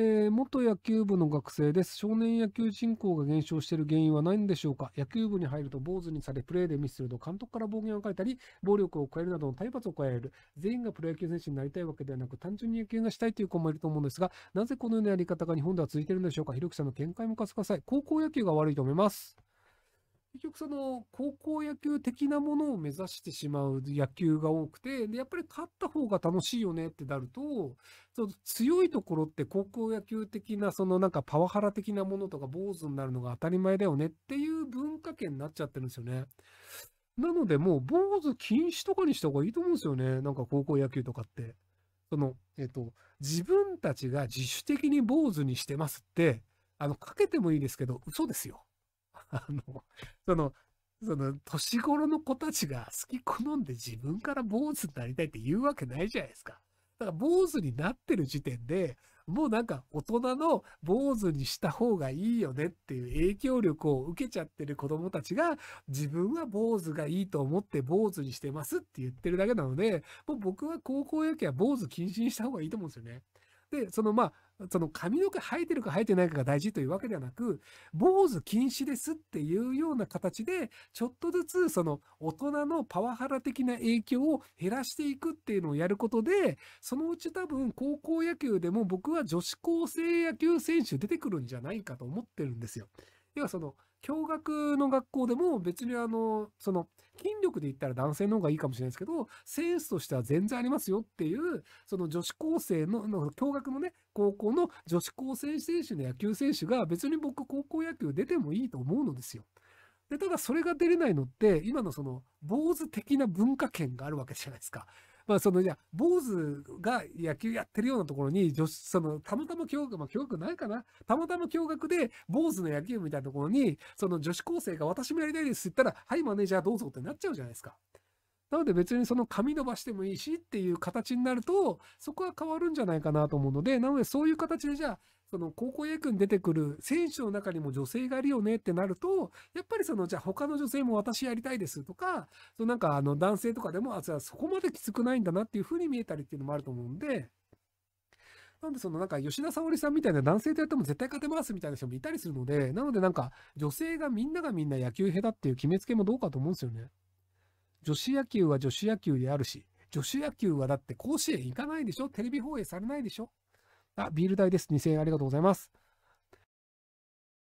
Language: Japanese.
えー、元野球部の学生です。少年野球人口が減少している原因はないんでしょうか野球部に入ると坊主にされ、プレーでミスすると監督から暴言を書いたり、暴力を加えるなどの体罰を加える。全員がプロ野球選手になりたいわけではなく、単純に野球がしたいという子もいると思うんですが、なぜこのようなやり方が日本では続いているんでしょうかひろきさんの見解もお聞かせください。高校野球が悪いと思います。結局その高校野球的なものを目指してしまう野球が多くて、で、やっぱり勝った方が楽しいよねってなると、その強いところって高校野球的な、そのなんかパワハラ的なものとか坊主になるのが当たり前だよねっていう文化圏になっちゃってるんですよね。なのでもう坊主禁止とかにした方がいいと思うんですよね。なんか高校野球とかって。その、えっと、自分たちが自主的に坊主にしてますって、あの、かけてもいいですけど、嘘ですよ。あの、その、その、年頃の子たちが好き好んで自分から坊主になりたいって言うわけないじゃないですか。だから坊主になってる時点で、もうなんか大人の坊主にした方がいいよねっていう影響力を受けちゃってる子供たちが、自分は坊主がいいと思って坊主にしてますって言ってるだけなので、もう僕は高校野球は坊主禁止にした方がいいと思うんですよね。で、そのまあ、その髪の毛生えてるか生えてないかが大事というわけではなく、坊主禁止ですっていうような形で、ちょっとずつその大人のパワハラ的な影響を減らしていくっていうのをやることで、そのうち多分高校野球でも僕は女子高生野球選手出てくるんじゃないかと思ってるんですよ。要はその、共学の学校でも別にあの、その、筋力で言ったら男性の方がいいかもしれないですけど、センスとしては全然ありますよっていう、その女子高生の、の共学のね、高校の女子高生選手の野球選手が別に僕高校野球出てもいいと思うのですよ。で、ただそれが出れないのって、今のその、坊主的な文化圏があるわけじゃないですか。まあ、その、いや、坊主が野球やってるようなところに、女子、その、たまたま共学、まあ、共学ないかなたまたま共学で、坊主の野球みたいなところに、その女子高生が私もやりたいですって言ったら、はい、マネージャーどうぞってなっちゃうじゃないですか。なので別にその髪伸ばしてもいいしっていう形になると、そこは変わるんじゃないかなと思うので、なのでそういう形でじゃあ、その高校野球に出てくる選手の中にも女性がいるよねってなると、やっぱりその、じゃあ他の女性も私やりたいですとか、そのなんかあの男性とかでも、あ、そこまできつくないんだなっていうふうに見えたりっていうのもあると思うんで、なんでそのなんか吉田沙保里さんみたいな男性とやっても絶対勝てますみたいな人もいたりするので、なのでなんか女性がみんながみんな野球下手っていう決めつけもどうかと思うんですよね。女子野球は女子野球であるし、女子野球はだって甲子園行かないでしょテレビ放映されないでしょあ、ビール代です。2000円ありがとうございます。